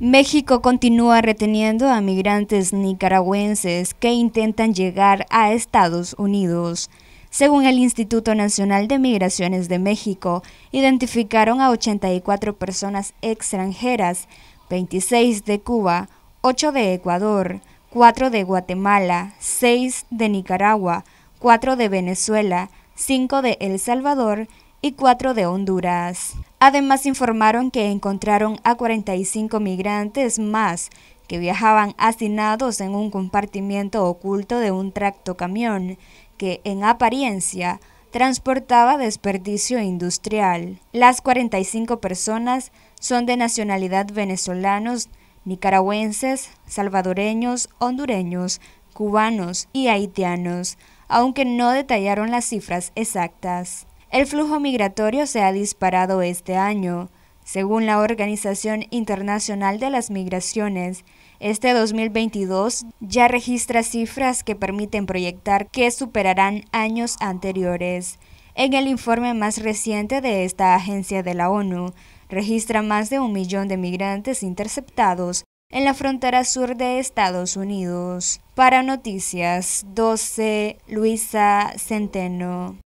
México continúa reteniendo a migrantes nicaragüenses que intentan llegar a Estados Unidos. Según el Instituto Nacional de Migraciones de México, identificaron a 84 personas extranjeras, 26 de Cuba, 8 de Ecuador, 4 de Guatemala, 6 de Nicaragua, 4 de Venezuela, 5 de El Salvador y 4 de Honduras. Además informaron que encontraron a 45 migrantes más que viajaban hacinados en un compartimiento oculto de un tracto camión que en apariencia transportaba desperdicio industrial. Las 45 personas son de nacionalidad venezolanos, nicaragüenses, salvadoreños, hondureños, cubanos y haitianos, aunque no detallaron las cifras exactas. El flujo migratorio se ha disparado este año. Según la Organización Internacional de las Migraciones, este 2022 ya registra cifras que permiten proyectar que superarán años anteriores. En el informe más reciente de esta agencia de la ONU, registra más de un millón de migrantes interceptados en la frontera sur de Estados Unidos. Para Noticias 12, Luisa Centeno.